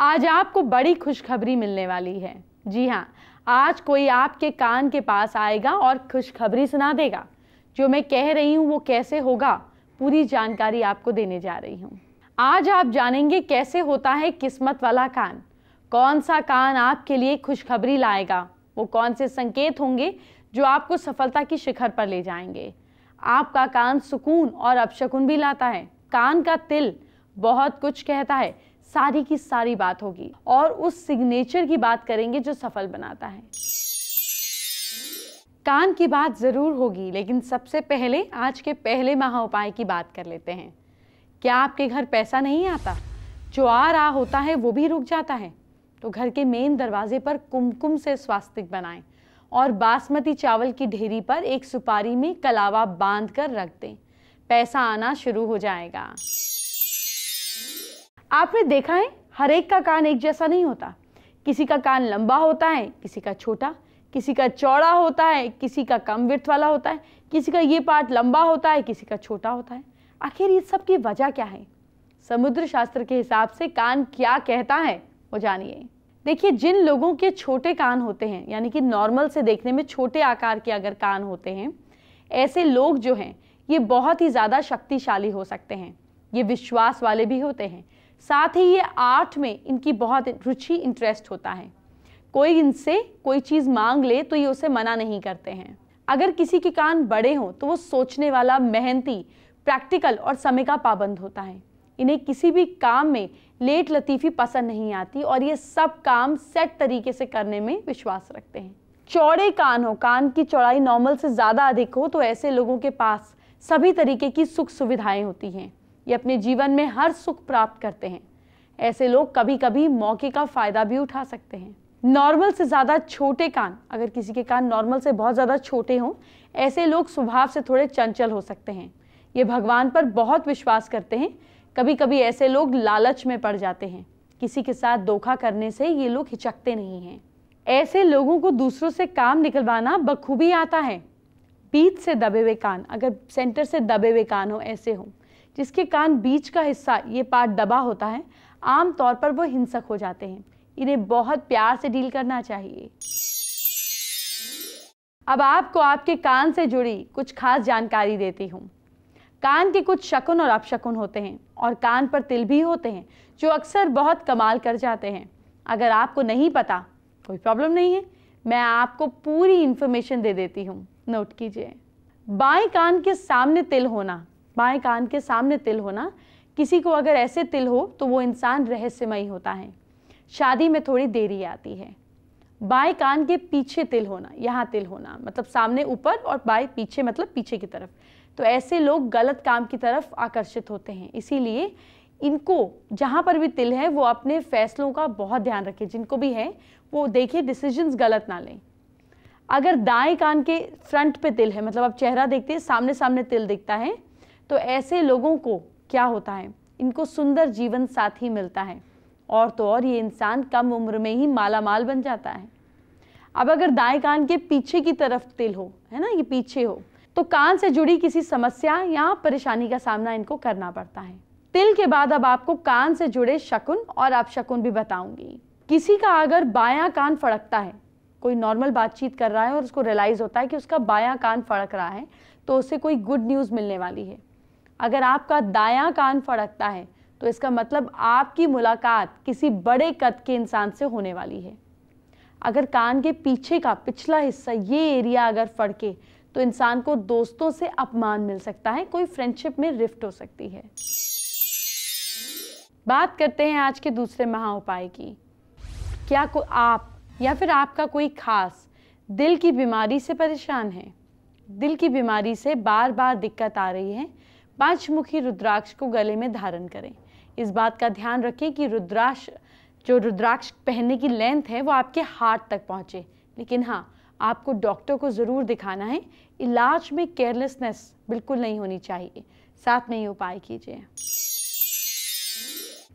आज आपको बड़ी खुशखबरी मिलने वाली है जी हाँ आज कोई आपके कान के पास आएगा और खुशखबरी सुना देगा जो मैं कह रही हूँ वो कैसे होगा पूरी जानकारी आपको देने जा रही हूँ आज आप जानेंगे कैसे होता है किस्मत वाला कान कौन सा कान आपके लिए खुशखबरी लाएगा वो कौन से संकेत होंगे जो आपको सफलता की शिखर पर ले जाएंगे आपका कान सुकून और अपशकुन भी लाता है कान का तिल बहुत कुछ कहता है सारी की सारी बात होगी और उस सिग्नेचर की बात करेंगे जो सफल बनाता है कान की बात ज़रूर होगी लेकिन सबसे पहले आज के पहले महा उपाय की बात कर लेते हैं क्या आपके घर पैसा नहीं आता जो आ रहा होता है वो भी रुक जाता है तो घर के मेन दरवाजे पर कुमकुम से स्वास्तिक बनाएं और बासमती चावल की ढेरी पर एक सुपारी में कलावा बांध कर रख दें पैसा आना शुरू हो जाएगा आपने देखा है हर एक का कान एक जैसा नहीं होता किसी का कान लंबा होता है किसी का छोटा किसी का चौड़ा होता है किसी का कम विर्थ वाला होता है किसी का ये पार्ट लंबा होता है किसी का छोटा होता है आखिर ये सब की वजह क्या है समुद्र शास्त्र के हिसाब से कान क्या कहता है वो जानिए देखिए जिन लोगों के छोटे कान होते हैं यानी कि नॉर्मल से देखने में छोटे आकार के अगर कान होते हैं ऐसे लोग जो हैं ये बहुत ही ज़्यादा शक्तिशाली हो सकते हैं ये विश्वास वाले भी होते हैं साथ ही ये आर्ट में इनकी बहुत रुचि इंटरेस्ट होता है कोई इनसे कोई चीज़ मांग ले तो ये उसे मना नहीं करते हैं अगर किसी के कान बड़े हों तो वो सोचने वाला मेहनती प्रैक्टिकल और समय का पाबंद होता है इन्हें किसी भी काम में लेट लतीफ़ी पसंद नहीं आती और ये सब काम सेट तरीके से करने में विश्वास रखते हैं चौड़े कान हो कान की चौड़ाई नॉर्मल से ज़्यादा अधिक हो तो ऐसे लोगों के पास सभी तरीके की सुख सुविधाएं होती हैं ये अपने जीवन में हर सुख प्राप्त करते हैं ऐसे लोग कभी कभी मौके का फ़ायदा भी उठा सकते हैं नॉर्मल से ज़्यादा छोटे कान अगर किसी के कान नॉर्मल से बहुत ज़्यादा छोटे हों ऐसे लोग स्वभाव से थोड़े चंचल हो सकते हैं ये भगवान पर बहुत विश्वास करते हैं कभी कभी ऐसे लोग लालच में पड़ जाते हैं किसी के साथ धोखा करने से ये लोग हिचकते नहीं हैं ऐसे लोगों को दूसरों से काम निकलवाना बखूबी आता है बीच से दबे हुए कान अगर सेंटर से दबे हुए कान हो ऐसे हों जिसके कान बीच का हिस्सा ये पार्ट दबा होता है आमतौर पर वो हिंसक हो जाते हैं इन्हें बहुत प्यार से डील करना चाहिए अब आपको आपके कान से जुड़ी कुछ खास जानकारी देती हूँ कान के कुछ शकुन और अपशकुन होते हैं और कान पर तिल भी होते हैं जो अक्सर बहुत कमाल कर जाते हैं अगर आपको नहीं पता कोई प्रॉब्लम नहीं है मैं आपको पूरी इन्फॉर्मेशन दे देती हूँ नोट कीजिए बाएं कान के सामने तिल होना बाएं कान के सामने तिल होना किसी को अगर ऐसे तिल हो तो वो इंसान रहस्यमयी होता है शादी में थोड़ी देरी आती है बाएं कान के पीछे तिल होना यहाँ तिल होना मतलब सामने ऊपर और बाएं पीछे मतलब पीछे की तरफ तो ऐसे लोग गलत काम की तरफ आकर्षित होते हैं इसीलिए इनको जहाँ पर भी तिल है वो अपने फैसलों का बहुत ध्यान रखें जिनको भी है वो देखिए डिसीजंस गलत ना लें अगर दाएं कान के फ्रंट पे तिल है मतलब आप चेहरा देखते हैं सामने सामने तिल दिखता है तो ऐसे लोगों को क्या होता है इनको सुंदर जीवन साथी मिलता है और तो और ये इंसान कम उम्र में ही माला माल बन जाता है अब अगर दाएं कान के पीछे की तरफ तिल हो है ना ये पीछे हो तो कान से जुड़ी किसी समस्या या परेशानी का सामना इनको करना पड़ता है तिल के बाद अब आपको कान से जुड़े शकुन और आप शकुन भी बताऊंगी किसी का अगर बायां कान फड़कता है कोई नॉर्मल बातचीत कर रहा है और उसको रियलाइज़ होता है कि उसका बायां कान फड़क रहा है तो उसे कोई गुड न्यूज़ मिलने वाली है अगर आपका दायां कान फड़कता है तो इसका मतलब आपकी मुलाकात किसी बड़े कद के इंसान से होने वाली है अगर कान के पीछे का पिछला हिस्सा ये एरिया अगर फड़के तो इंसान को दोस्तों से अपमान मिल सकता है कोई फ्रेंडशिप में रिफ्ट हो सकती है बात करते हैं आज के दूसरे महा उपाय की क्या को आप या फिर आपका कोई खास दिल की बीमारी से परेशान है दिल की बीमारी से बार बार दिक्कत आ रही है पांचमुखी रुद्राक्ष को गले में धारण करें इस बात का ध्यान रखें कि रुद्राक्ष जो रुद्राक्ष पहनने की लेंथ है वो आपके हार्ट तक पहुँचे लेकिन हाँ आपको डॉक्टर को ज़रूर दिखाना है इलाज में केयरलेसनेस बिल्कुल नहीं होनी चाहिए साथ में ये उपाय कीजिए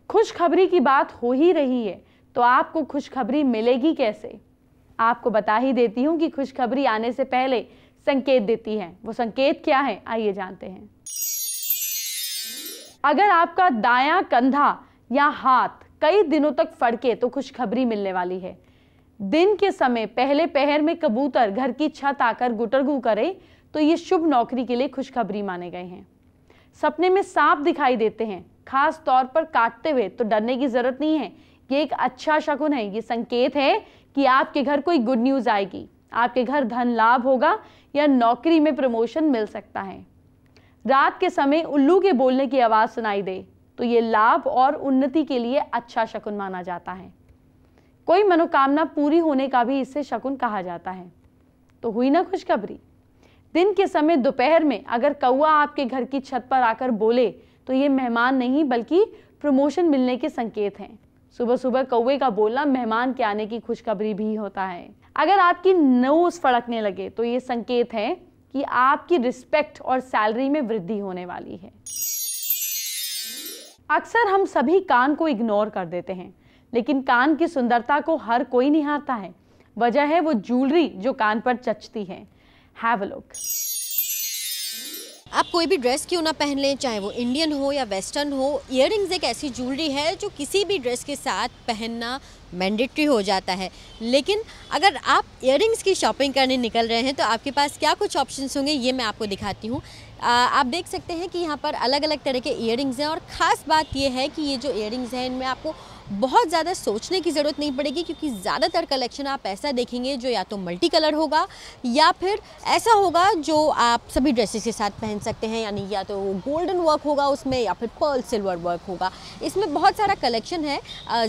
खुशखबरी की बात हो ही रही है तो आपको खुशखबरी मिलेगी कैसे आपको बता ही देती हूँ कि खुशखबरी आने से पहले संकेत देती है वो संकेत क्या है आइए जानते हैं अगर आपका दाया कंधा या हाथ कई दिनों तक फड़के तो खुशखबरी मिलने वाली है दिन के समय पहले पहर में कबूतर घर की छत आकर गुटरगु करे तो ये शुभ नौकरी के लिए खुशखबरी माने गए हैं सपने में सांप दिखाई देते हैं खास तौर पर काटते हुए तो डरने की जरूरत नहीं है ये एक अच्छा शकुन है ये संकेत है कि आपके घर कोई गुड न्यूज आएगी आपके घर धन लाभ होगा या नौकरी में प्रमोशन मिल सकता है रात के समय उल्लू के बोलने की आवाज़ सुनाई दे तो ये लाभ और उन्नति के लिए अच्छा शकुन माना जाता है कोई मनोकामना पूरी होने का भी इससे शकुन कहा जाता है तो हुई ना खुशखबरी दिन के समय दोपहर में अगर कौआ आपके घर की छत पर आकर बोले तो ये मेहमान नहीं बल्कि प्रमोशन मिलने के संकेत हैं सुबह सुबह कौए का बोलना मेहमान के आने की खुशखबरी भी होता है अगर आपकी नोज फड़कने लगे तो ये संकेत है कि आपकी रिस्पेक्ट और सैलरी में वृद्धि होने वाली है अक्सर हम सभी कान को इग्नोर कर देते हैं लेकिन कान की सुंदरता को हर कोई निहारता है वजह है वो ज्वेलरी जो कान पर चचती है हैव लुक आप कोई भी ड्रेस क्यों ना पहन लें चाहे वो इंडियन हो या वेस्टर्न हो इयर एक ऐसी ज्वेलरी है जो किसी भी ड्रेस के साथ पहनना मैंडेटरी हो जाता है लेकिन अगर आप इयर की शॉपिंग करने निकल रहे हैं तो आपके पास क्या कुछ ऑप्शन होंगे ये मैं आपको दिखाती हूँ आप देख सकते हैं कि यहाँ पर अलग अलग तरह के इयर हैं और ख़ास बात यह है कि ये जो इयर हैं इनमें आपको बहुत ज़्यादा सोचने की ज़रूरत नहीं पड़ेगी क्योंकि ज़्यादातर कलेक्शन आप ऐसा देखेंगे जो या तो मल्टी कलर होगा या फिर ऐसा होगा जो आप सभी ड्रेसेस के साथ पहन सकते हैं यानी या तो गोल्डन वर्क होगा उसमें या फिर पर्ल सिल्वर वर्क होगा इसमें बहुत सारा कलेक्शन है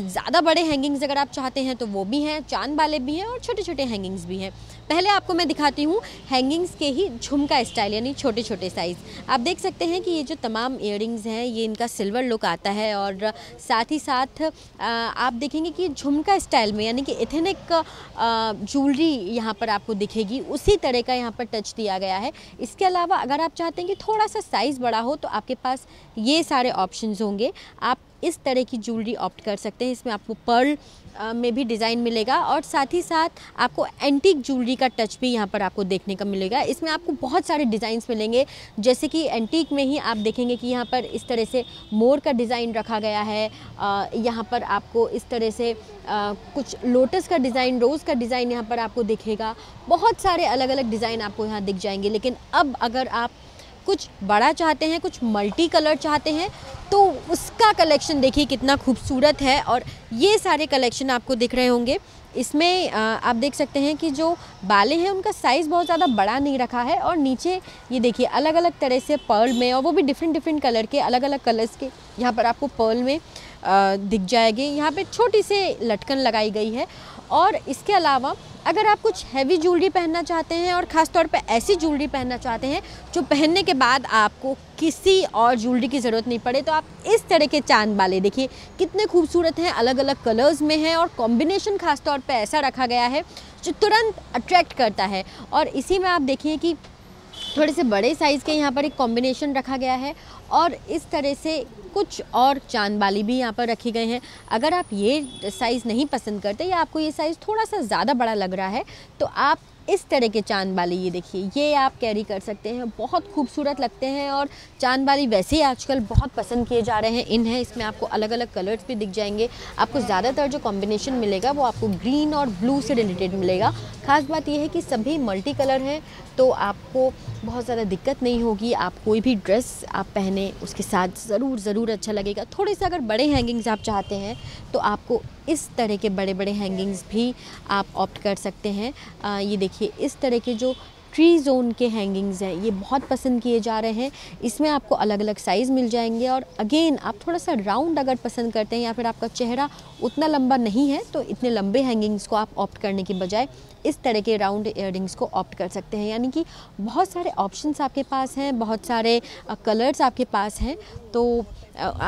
ज़्यादा बड़े हैंगिंग्स अगर आप चाहते हैं तो वो भी हैं चांद वाले भी हैं और छोटे छोटे हैंगिंग्स भी हैं पहले आपको मैं दिखाती हूँ हैंगिंग्स के ही झुमका स्टाइल यानी छोटे छोटे साइज़ आप देख सकते हैं कि ये जो तमाम इयर हैं ये इनका सिल्वर लुक आता है और साथ ही साथ आप देखेंगे कि झुमका स्टाइल में यानी कि इथेनिक ज्वेलरी यहाँ पर आपको दिखेगी उसी तरह का यहाँ पर टच दिया गया है इसके अलावा अगर आप चाहते हैं कि थोड़ा सा साइज़ बड़ा हो तो आपके पास ये सारे ऑप्शंस होंगे आप इस तरह की ज्वेलरी ऑप्ट कर सकते हैं इसमें आपको पर्ल में भी डिज़ाइन मिलेगा और साथ ही साथ आपको एंटीक ज्वेलरी का टच भी यहाँ पर आपको देखने का मिलेगा इसमें आपको बहुत सारे डिज़ाइंस मिलेंगे जैसे कि एंटीक में ही आप देखेंगे कि यहाँ पर इस तरह से मोर का डिज़ाइन रखा गया है यहाँ पर आपको इस तरह से कुछ लोटस का डिज़ाइन रोज़ का डिज़ाइन यहाँ पर आपको दिखेगा बहुत सारे अलग अलग डिज़ाइन आपको यहाँ दिख जाएंगे लेकिन अब अगर आप कुछ बड़ा चाहते हैं कुछ मल्टी कलर चाहते हैं तो उसका कलेक्शन देखिए कितना खूबसूरत है और ये सारे कलेक्शन आपको दिख रहे होंगे इसमें आप देख सकते हैं कि जो बाले हैं उनका साइज़ बहुत ज़्यादा बड़ा नहीं रखा है और नीचे ये देखिए अलग अलग तरह से पर्ल में और वो भी डिफरेंट डिफरेंट कलर के अलग अलग कलर्स के यहाँ पर आपको पर्ल में दिख जाएंगे यहाँ पे छोटी से लटकन लगाई गई है और इसके अलावा अगर आप कुछ हैवी ज्वेलरी पहनना चाहते हैं और ख़ास तौर पर ऐसी ज्वेलरी पहनना चाहते हैं जो पहनने के बाद आपको किसी और ज्वेलरी की ज़रूरत नहीं पड़े तो आप इस तरह के चांद वाले देखिए कितने खूबसूरत हैं अलग अलग कलर्स में हैं और कॉम्बिनेशन ख़ास तौर पर ऐसा रखा गया है जो तुरंत अट्रैक्ट करता है और इसी में आप देखिए कि थोड़े से बड़े साइज़ के यहाँ पर एक कॉम्बिनेशन रखा गया है और इस तरह से कुछ और चांद बाली भी यहाँ पर रखे गए हैं अगर आप ये साइज़ नहीं पसंद करते या आपको ये साइज़ थोड़ा सा ज़्यादा बड़ा लग रहा है तो आप इस तरह के चांद बाली ये देखिए ये आप कैरी कर सकते हैं बहुत खूबसूरत लगते हैं और चांद बाली वैसे ही आजकल बहुत पसंद किए जा रहे हैं इन हैं इसमें आपको अलग अलग कलर्स भी दिख जाएंगे आपको ज़्यादातर जो कॉम्बिनेशन मिलेगा वो आपको ग्रीन और ब्लू से रिलेटेड मिलेगा ख़ास बात यह है कि सभी मल्टी कलर हैं तो आपको बहुत ज़्यादा दिक्कत नहीं होगी आप कोई भी ड्रेस आप पहने उसके साथ ज़रूर ज़रूर अच्छा लगेगा थोड़े से अगर बड़े हैंगिंग्स आप चाहते हैं तो आपको इस तरह के बड़े बड़े हैंगिंग्स भी आप ऑप्ट कर सकते हैं आ, ये देखिए इस तरह के जो ट्री जोन के हैंगिंग्स हैं ये बहुत पसंद किए जा रहे हैं इसमें आपको अलग अलग साइज़ मिल जाएंगे और अगेन आप थोड़ा सा राउंड अगर पसंद करते हैं या फिर आपका चेहरा उतना लंबा नहीं है तो इतने लंबे हैंगिंग्स को आप ऑप्ट करने के बजाय इस तरह के राउंड इयर को ऑप्ट कर सकते हैं यानी कि बहुत सारे ऑप्शंस आपके पास हैं बहुत सारे कलर्स आपके पास हैं तो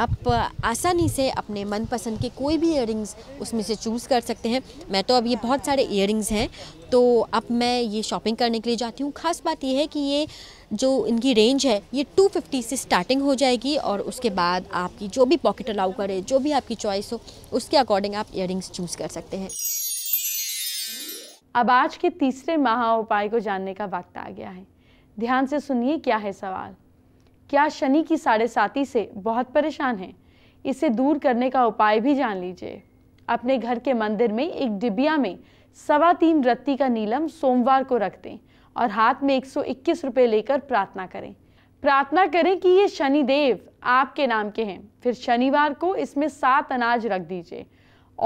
आप आसानी से अपने मनपसंद के कोई भी इयर उसमें से चूज़ कर सकते हैं मैं तो अब ये बहुत सारे इयर हैं तो अब मैं ये शॉपिंग करने के लिए जाती हूँ ख़ास बात यह है कि ये जो इनकी रेंज है ये 250 से स्टार्टिंग हो जाएगी और उसके बाद आपकी जो भी पॉकेट अलाउ करे जो भी आपकी चॉइस हो उसके अकॉर्डिंग आप इयर चूज़ कर सकते हैं अब आज के तीसरे महा उपाय को जानने का वक्त आ गया है ध्यान से सुनिए क्या है सवाल क्या शनि की साढ़े साथी से बहुत परेशान हैं इसे दूर करने का उपाय भी जान लीजिए अपने घर के मंदिर में एक डिबिया में सवा तीन रत्ती का नीलम सोमवार को रख दें और हाथ में 121 रुपए लेकर प्रार्थना करें प्रार्थना करें कि ये शनिदेव आपके नाम के हैं फिर शनिवार को इसमें सात अनाज रख दीजिए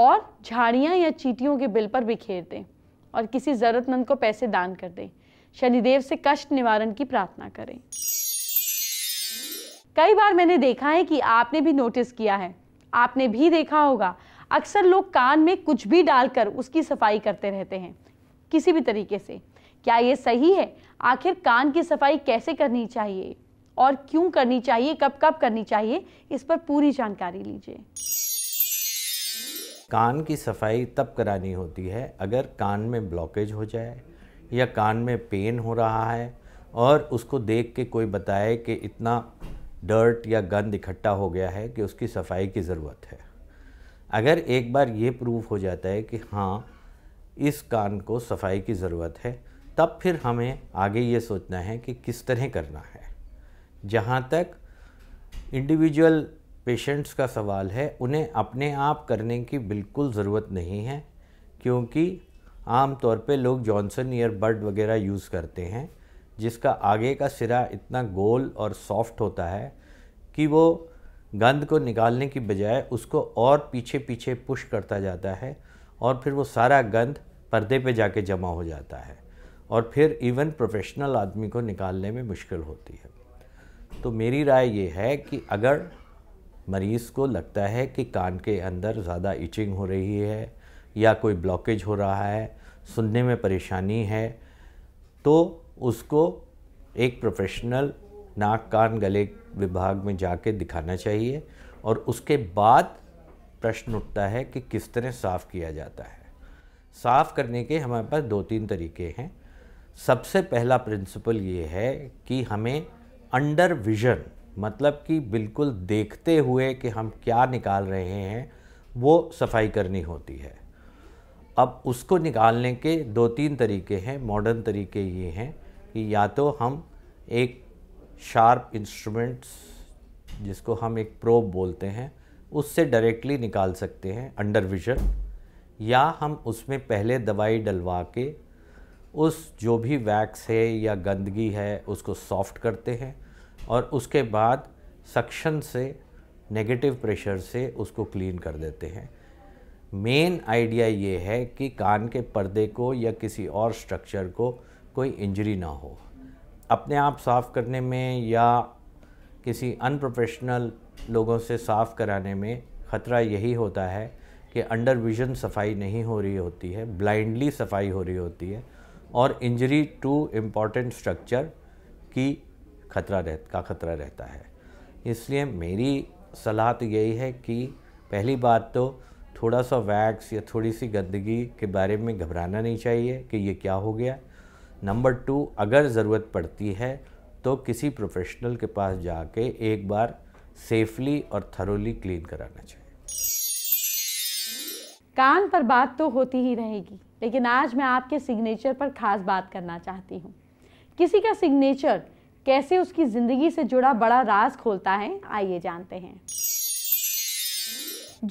और झाड़ियाँ या चीटियों के बिल पर बिखेर दें और किसी ज़रूरतमंद को पैसे दान कर दें शनिदेव से कष्ट निवारण की प्रार्थना करें कई बार मैंने देखा है कि आपने भी नोटिस किया है आपने भी देखा होगा अक्सर लोग कान में कुछ भी डालकर उसकी सफाई करते रहते हैं किसी भी तरीके से क्या ये सही है आखिर कान की सफाई कैसे करनी चाहिए और क्यों करनी चाहिए कब कब करनी चाहिए इस पर पूरी जानकारी लीजिए कान की सफाई तब करानी होती है अगर कान में ब्लॉकेज हो जाए या कान में पेन हो रहा है और उसको देख के कोई बताए कि इतना डर्ट या गंद इकट्ठा हो गया है कि उसकी सफाई की ज़रूरत है अगर एक बार ये प्रूव हो जाता है कि हाँ इस कान को सफाई की ज़रूरत है तब फिर हमें आगे ये सोचना है कि किस तरह करना है जहाँ तक इंडिविजुअल पेशेंट्स का सवाल है उन्हें अपने आप करने की बिल्कुल ज़रूरत नहीं है क्योंकि आम तौर पे लोग जॉनसन ईयर बर्ड वगैरह यूज़ करते हैं जिसका आगे का सिरा इतना गोल और सॉफ्ट होता है कि वो गंद को निकालने की बजाय उसको और पीछे पीछे पुश करता जाता है और फिर वो सारा गंद पर्दे पे जाके जमा हो जाता है और फिर इवन प्रोफेशनल आदमी को निकालने में मुश्किल होती है तो मेरी राय ये है कि अगर मरीज़ को लगता है कि कान के अंदर ज़्यादा इचिंग हो रही है या कोई ब्लॉकेज हो रहा है सुनने में परेशानी है तो उसको एक प्रोफेशनल नाक कान गले विभाग में जाके दिखाना चाहिए और उसके बाद प्रश्न उठता है कि किस तरह साफ़ किया जाता है साफ़ करने के हमारे पास दो तीन तरीके हैं सबसे पहला प्रिंसिपल ये है कि हमें अंडर विजन मतलब कि बिल्कुल देखते हुए कि हम क्या निकाल रहे हैं वो सफाई करनी होती है अब उसको निकालने के दो तीन तरीके हैं मॉडर्न तरीके ये हैं कि या तो हम एक शार्प इंस्ट्रूमेंट्स जिसको हम एक प्रोब बोलते हैं उससे डायरेक्टली निकाल सकते हैं अंडर विजन या हम उसमें पहले दवाई डलवा के उस जो भी वैक्स है या गंदगी है उसको सॉफ्ट करते हैं और उसके बाद सक्शन से नेगेटिव प्रेशर से उसको क्लीन कर देते हैं मेन आइडिया ये है कि कान के पर्दे को या किसी और स्ट्रक्चर को कोई इंजरी ना हो अपने आप साफ़ करने में या किसी अनप्रोफेशनल लोगों से साफ़ कराने में ख़तरा यही होता है कि अंडर विजन सफाई नहीं हो रही होती है ब्लाइंडली सफाई हो रही होती है और इंजरी टू इम्पॉर्टेंट स्ट्रक्चर की खतरा रह का खतरा रहता है इसलिए मेरी सलाह तो यही है कि पहली बात तो थोड़ा सा वैक्स या थोड़ी सी गंदगी के बारे में घबराना नहीं चाहिए कि ये क्या हो गया नंबर टू अगर ज़रूरत पड़ती है तो किसी प्रोफेशनल के पास जाके एक बार सेफली और थरोली क्लीन कराना चाहिए कान पर बात तो होती ही रहेगी लेकिन आज मैं आपके सिग्नेचर पर खास बात करना चाहती हूँ किसी का सिग्नेचर कैसे उसकी ज़िंदगी से जुड़ा बड़ा राज खोलता है आइए जानते हैं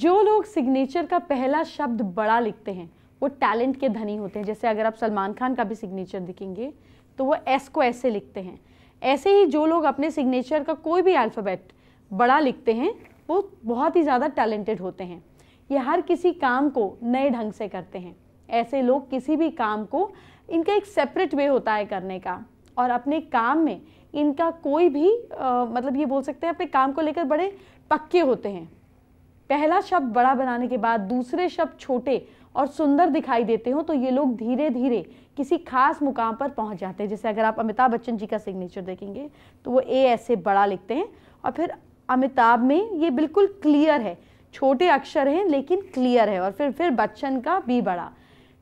जो लोग सिग्नेचर का पहला शब्द बड़ा लिखते हैं वो टैलेंट के धनी होते हैं जैसे अगर आप सलमान खान का भी सिग्नेचर दिखेंगे तो वो एस को ऐसे लिखते हैं ऐसे ही जो लोग अपने सिग्नेचर का कोई भी अल्फ़ाबेट बड़ा लिखते हैं वो बहुत ही ज़्यादा टैलेंटेड होते हैं ये हर किसी काम को नए ढंग से करते हैं ऐसे लोग किसी भी काम को इनका एक सेपरेट वे होता है करने का और अपने काम में इनका कोई भी आ, मतलब ये बोल सकते हैं अपने काम को लेकर बड़े पक्के होते हैं पहला शब्द बड़ा बनाने के बाद दूसरे शब्द छोटे और सुंदर दिखाई देते हो तो ये लोग धीरे धीरे किसी खास मुकाम पर पहुंच जाते हैं जैसे अगर आप अमिताभ बच्चन जी का सिग्नेचर देखेंगे तो वो ए ऐसे बड़ा लिखते हैं और फिर अमिताभ में ये बिल्कुल क्लियर है छोटे अक्षर हैं लेकिन क्लियर है और फिर फिर बच्चन का बी बड़ा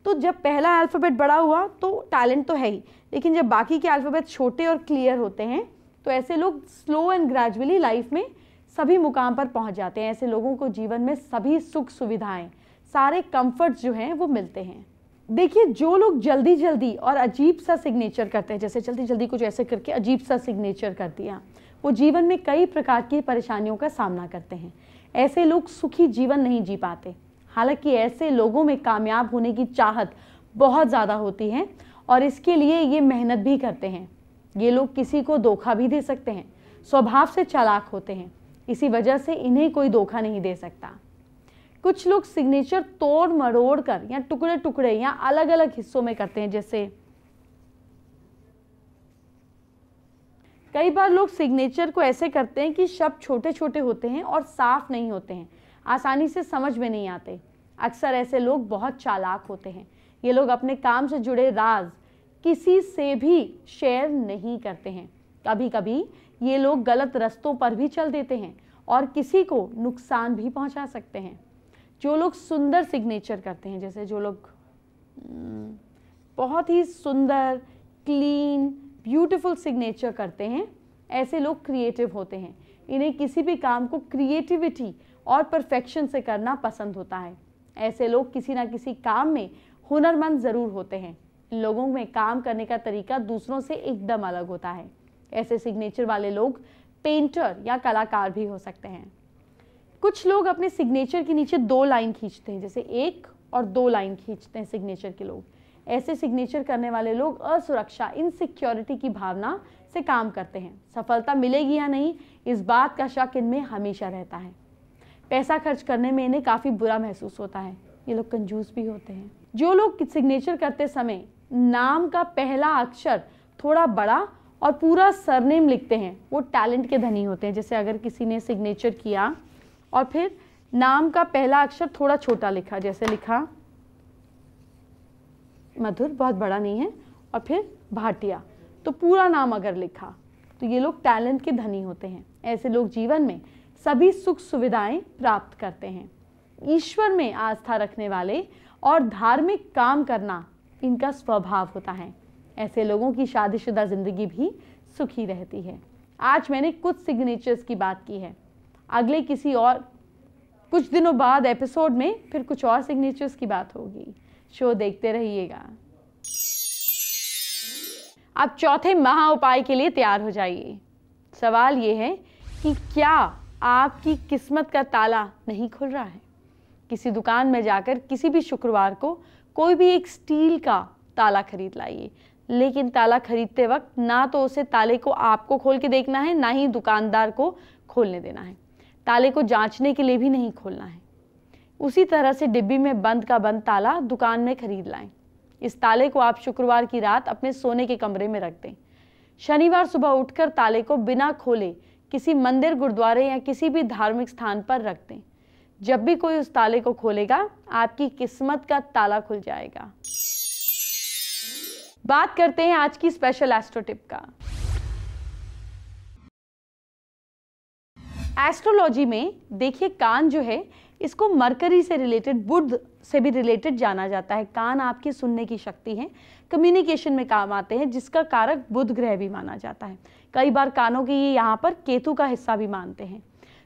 तो जब पहला अल्फ़ाबेट बड़ा हुआ तो टैलेंट तो है ही लेकिन जब बाकी के अल्फ़ाबेट छोटे और क्लियर होते हैं तो ऐसे लोग स्लो एंड ग्रेजुअली लाइफ में सभी मुकाम पर पहुंच जाते हैं ऐसे लोगों को जीवन में सभी सुख सुविधाएं सारे कंफर्ट्स जो हैं वो मिलते हैं देखिए जो लोग जल्दी जल्दी और अजीब सा सिग्नेचर करते हैं जैसे जल्दी जल्दी कुछ ऐसे करके अजीब सा सिग्नेचर कर दिया वो जीवन में कई प्रकार की परेशानियों का सामना करते हैं ऐसे लोग सुखी जीवन नहीं जी पाते हालांकि ऐसे लोगों में कामयाब होने की चाहत बहुत ज़्यादा होती है और इसके लिए ये मेहनत भी करते हैं ये लोग किसी को धोखा भी दे सकते हैं स्वभाव से चालाक होते हैं इसी वजह से इन्हें कोई धोखा नहीं दे सकता कुछ लोग सिग्नेचर तोड़ मरोड़ कर या टुकड़े टुकड़े या अलग अलग हिस्सों में करते हैं जैसे कई बार लोग सिग्नेचर को ऐसे करते हैं कि शब्द छोटे छोटे होते हैं और साफ नहीं होते हैं आसानी से समझ में नहीं आते अक्सर ऐसे लोग बहुत चालाक होते हैं ये लोग अपने काम से जुड़े राज किसी से भी शेयर नहीं करते हैं कभी कभी ये लोग गलत रस्तों पर भी चल देते हैं और किसी को नुकसान भी पहुंचा सकते हैं जो लोग सुंदर सिग्नेचर करते हैं जैसे जो लोग हम्म, बहुत ही सुंदर क्लीन ब्यूटीफुल सिग्नेचर करते हैं ऐसे लोग क्रिएटिव होते हैं इन्हें किसी भी काम को क्रिएटिविटी और परफेक्शन से करना पसंद होता है ऐसे लोग किसी ना किसी काम में हुनरमंद ज़रूर होते हैं लोगों में काम करने का तरीका दूसरों से एकदम अलग होता है ऐसे सिग्नेचर वाले लोग पेंटर या कलाकार भी हो सकते हैं कुछ लोग अपने सिग्नेचर के नीचे दो लाइन खींचते हैं जैसे एक और दो लाइन खींचते हैं सिग्नेचर के लोग ऐसे सिग्नेचर करने वाले लोग असुरक्षा इनसिक्योरिटी की भावना से काम करते हैं सफलता मिलेगी या नहीं इस बात का शक इनमें हमेशा रहता है पैसा खर्च करने में इन्हें काफ़ी बुरा महसूस होता है ये लोग कंजूस भी होते हैं जो लोग सिग्नेचर करते समय नाम का पहला अक्षर थोड़ा बड़ा और पूरा सरनेम लिखते हैं वो टैलेंट के धनी होते हैं जैसे अगर किसी ने सिग्नेचर किया और फिर नाम का पहला अक्षर थोड़ा छोटा लिखा जैसे लिखा मधुर बहुत बड़ा नहीं है और फिर भाटिया तो पूरा नाम अगर लिखा तो ये लोग टैलेंट के धनी होते हैं ऐसे लोग जीवन में सभी सुख सुविधाएं प्राप्त करते हैं ईश्वर में आस्था रखने वाले और धार्मिक काम करना इनका स्वभाव होता है ऐसे लोगों की शादीशुदा ज़िंदगी भी सुखी रहती है आज मैंने कुछ सिग्नेचर्स की बात की है अगले किसी और कुछ दिनों बाद एपिसोड में फिर कुछ और सिग्नेचर्स की बात होगी शो देखते रहिएगा अब चौथे महा उपाय के लिए तैयार हो जाइए सवाल ये है कि क्या आपकी किस्मत का ताला नहीं खुल रहा है किसी दुकान में जाकर किसी भी शुक्रवार को कोई भी एक स्टील का ताला खरीद लाइए लेकिन ताला खरीदते वक्त ना तो उसे ताले को आपको खोल के देखना है ना ही दुकानदार को खोलने देना है ताले को जांचने के लिए भी नहीं खोलना है उसी तरह से डिब्बी में बंद का बंद ताला दुकान में खरीद लाएं इस ताले को आप शुक्रवार की रात अपने सोने के कमरे में रख दें शनिवार सुबह उठकर ताले को बिना खोले किसी मंदिर गुरुद्वारे या किसी भी धार्मिक स्थान पर रख दें जब भी कोई उस ताले को खोलेगा आपकी किस्मत का ताला खुल जाएगा बात करते हैं आज की स्पेशल एस्ट्रो टिप का एस्ट्रोलॉजी में देखिए कान जो है इसको मरकरी से रिलेटेड बुद्ध से भी रिलेटेड जाना जाता है कान आपकी सुनने की शक्ति है कम्युनिकेशन में काम आते हैं जिसका कारक बुध ग्रह भी माना जाता है कई बार कानों के यहाँ पर केतु का हिस्सा भी मानते हैं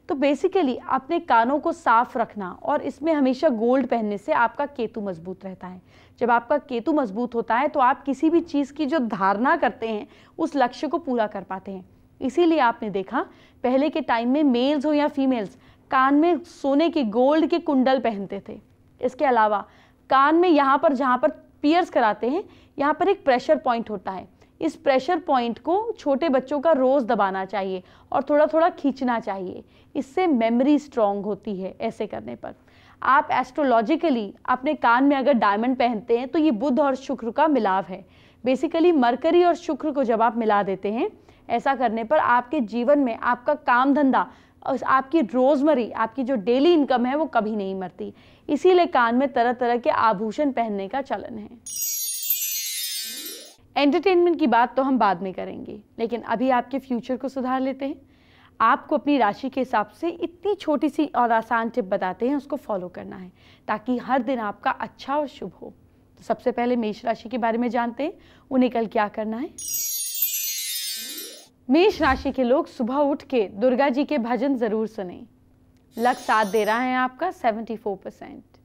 तो बेसिकली अपने कानों को साफ रखना और इसमें हमेशा गोल्ड पहनने से आपका केतु मजबूत रहता है जब आपका केतु मजबूत होता है तो आप किसी भी चीज़ की जो धारणा करते हैं उस लक्ष्य को पूरा कर पाते हैं इसीलिए आपने देखा पहले के टाइम में मेल्स हो या फीमेल्स कान में सोने के गोल्ड के कुंडल पहनते थे इसके अलावा कान में यहाँ पर जहाँ पर पियर्स कराते हैं यहाँ पर एक प्रेशर पॉइंट होता है इस प्रेशर पॉइंट को छोटे बच्चों का रोज़ दबाना चाहिए और थोड़ा थोड़ा खींचना चाहिए इससे मेमोरी स्ट्रॉन्ग होती है ऐसे करने पर आप एस्ट्रोलॉजिकली अपने कान में अगर डायमंड पहनते हैं तो ये बुध और शुक्र का मिलाव है बेसिकली मरकरी और शुक्र को जब आप मिला देते हैं ऐसा करने पर आपके जीवन में आपका काम धंधा और आपकी रोज़मरी आपकी जो डेली इनकम है वो कभी नहीं मरती इसीलिए कान में तरह तरह के आभूषण पहनने का चलन है एंटरटेनमेंट की बात तो हम बाद में करेंगे लेकिन अभी आपके फ्यूचर को सुधार लेते हैं आपको अपनी राशि के हिसाब से इतनी छोटी सी और आसान टिप बताते हैं उसको फॉलो करना है ताकि हर दिन आपका अच्छा और शुभ हो तो सबसे पहले मेष राशि के बारे में जानते हैं उन्हें कल क्या करना है मेष राशि के लोग सुबह उठ के दुर्गा जी के भजन जरूर सुने लक साथ दे रहा है आपका 74 परसेंट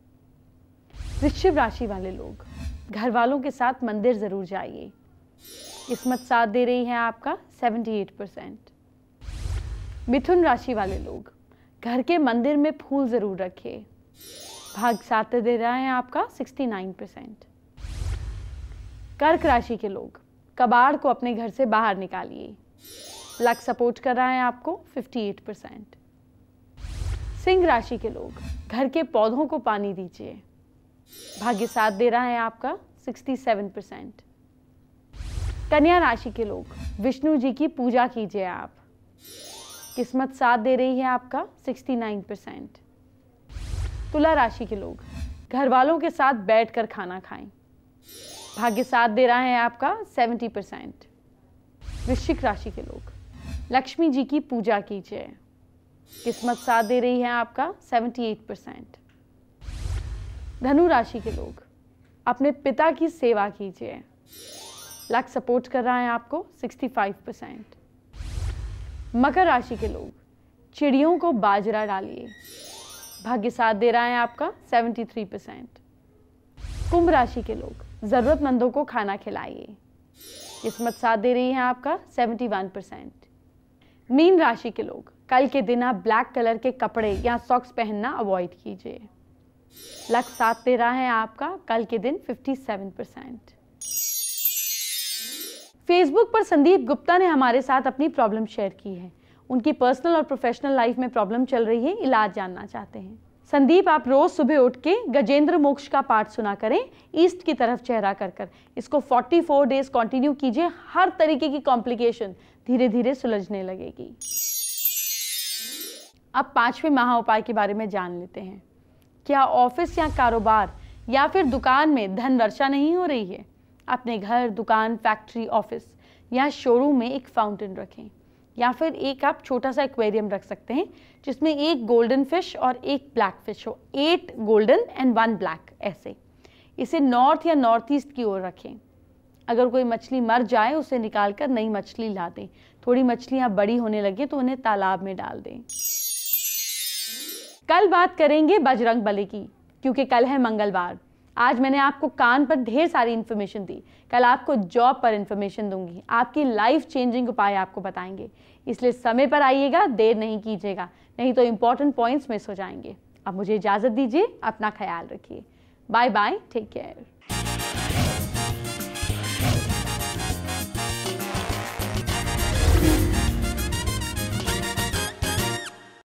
वृश्चिक राशि वाले लोग घर वालों के साथ मंदिर जरूर जाइए किस्मत साथ दे रही है आपका 78 परसेंट मिथुन राशि वाले लोग घर के मंदिर में फूल ज़रूर रखें भाग सात दे रहा है आपका 69 परसेंट कर्क राशि के लोग कबाड़ को अपने घर से बाहर निकालिए लक सपोर्ट कर रहा है आपको 58 परसेंट सिंह राशि के लोग घर के पौधों को पानी दीजिए भाग्य साथ दे रहा है आपका 67 परसेंट कन्या राशि के लोग विष्णु जी की पूजा कीजिए आप किस्मत साथ दे रही है आपका 69 परसेंट तुला राशि के लोग घर वालों के साथ बैठकर खाना खाएं भाग्य साथ दे रहा है आपका 70 परसेंट वृश्चिक राशि के लोग लक्ष्मी जी की पूजा कीजिए किस्मत साथ दे रही है आपका 78 परसेंट धनु राशि के लोग अपने पिता की सेवा कीजिए लक सपोर्ट कर रहा है आपको 65 परसेंट मकर राशि के लोग चिड़ियों को बाजरा डालिए भाग्य साथ दे रहा है आपका 73 परसेंट कुंभ राशि के लोग ज़रूरतमंदों को खाना खिलाइए किस्मत साथ दे रही है आपका 71 परसेंट मीन राशि के लोग कल के दिन आप ब्लैक कलर के कपड़े या सॉक्स पहनना अवॉइड कीजिए लक साथ दे रहा है आपका कल के दिन 57 परसेंट फेसबुक पर संदीप गुप्ता ने हमारे साथ अपनी प्रॉब्लम शेयर की है उनकी पर्सनल और प्रोफेशनल लाइफ में प्रॉब्लम चल रही है इलाज जानना चाहते हैं संदीप आप रोज सुबह उठ के गजेंद्र मोक्ष का पाठ सुना करें ईस्ट की तरफ चेहरा कर कर इसको 44 डेज कंटिन्यू कीजिए हर तरीके की कॉम्प्लिकेशन धीरे धीरे सुलझने लगेगी अब पांचवें महा उपाय के बारे में जान लेते हैं क्या ऑफिस या कारोबार या फिर दुकान में धन वर्षा नहीं हो रही है अपने घर दुकान फैक्ट्री ऑफिस या शोरूम में एक फाउंटेन रखें या फिर एक आप छोटा सा एक्वेरियम रख सकते हैं जिसमें एक गोल्डन फिश और एक ब्लैक फिश हो eight golden and one black ऐसे इसे नॉर्थ या नॉर्थ ईस्ट की ओर रखें अगर कोई मछली मर जाए उसे निकाल कर नई मछली ला दें थोड़ी मछलियाँ बड़ी होने लगे तो उन्हें तालाब में डाल दें कल बात करेंगे बजरंग बली की क्योंकि कल है मंगलवार आज मैंने आपको कान पर ढेर सारी इन्फॉर्मेशन दी कल आपको जॉब पर इन्फॉर्मेशन दूंगी आपकी लाइफ चेंजिंग उपाय आपको बताएंगे इसलिए समय पर आइएगा देर नहीं कीजिएगा नहीं तो इम्पॉर्टेंट पॉइंट्स मिस हो जाएंगे अब मुझे इजाज़त दीजिए अपना ख्याल रखिए बाय बाय टेक केयर